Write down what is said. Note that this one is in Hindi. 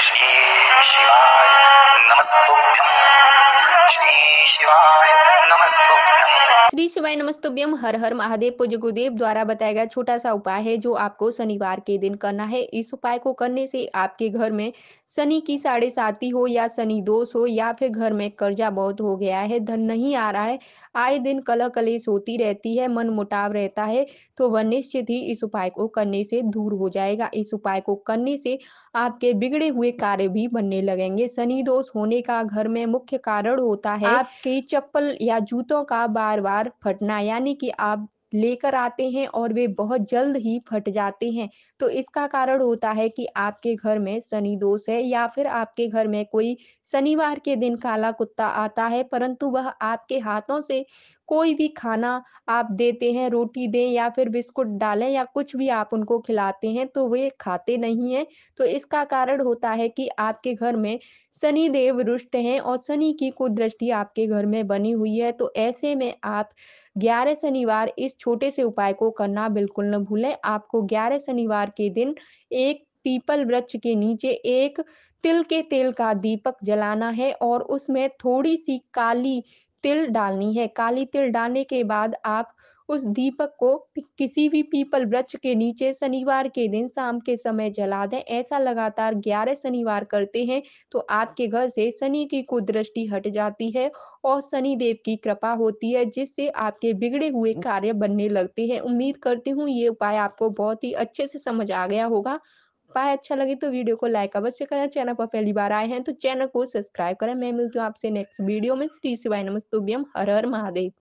श्री शिवाय नमस्तो श्री शिवाय श्री शिवाय नमस्तुभ्यम हर हर महादेव पूज्य गुरुदेव द्वारा बताया गया छोटा सा उपाय है जो आपको शनिवार के दिन करना है इस उपाय को करने से आपके घर में शनि की साढ़े साती हो या शनि दोष हो या फिर घर में कर्जा बहुत हो गया है धन नहीं आ रहा है आए दिन कला कलेश होती रहती है मन मुटाव रहता है तो वह निश्चित ही इस उपाय को करने से दूर हो जाएगा इस उपाय को करने से आपके बिगड़े हुए कार्य भी बनने लगेंगे शनि दोष होने का घर में मुख्य कारण होता है आपकी चप्पल या जूतों का बार बार बार फटना यानी कि आप लेकर आते हैं और वे बहुत जल्द ही फट जाते हैं तो इसका कारण होता है कि आपके घर में शनि दोष है या फिर आपके घर में कोई शनिवार के दिन काला कुत्ता आता है परंतु वह आपके हाथों से कोई भी खाना आप देते हैं रोटी दें या फिर बिस्कुट डालें या कुछ भी आप उनको खिलाते हैं तो वे खाते नहीं हैं तो इसका कारण होता है कि आपके घर में शनि देव रुष्ट हैं और शनि की कुदृष्टि आपके घर में बनी हुई है तो ऐसे में आप ग्यारह शनिवार इस छोटे से उपाय को करना बिल्कुल न भूलें आपको ग्यारह शनिवार के दिन एक पीपल वृक्ष के नीचे एक तिल के तेल का दीपक जलाना है और उसमें थोड़ी सी काली तिल डालनी है काली तिल डालने के बाद आप उस दीपक को किसी भी पीपल वृक्ष के नीचे शनिवार के दिन शाम के समय जला दें ऐसा लगातार ग्यारह शनिवार करते हैं तो आपके घर से शनि की कुदृष्टि हट जाती है और शनि देव की कृपा होती है जिससे आपके बिगड़े हुए कार्य बनने लगते हैं उम्मीद करती हूँ ये उपाय आपको बहुत ही अच्छे से समझ आ गया होगा पाए अच्छा लगे तो वीडियो को लाइक अवश्य करें चैनल पर पहली बार आए हैं तो चैनल को सब्सक्राइब करें मैं मिलती हूँ आपसे नेक्स्ट वीडियो में श्री शिवाय नमस्तुभ्यम हर हर महादेव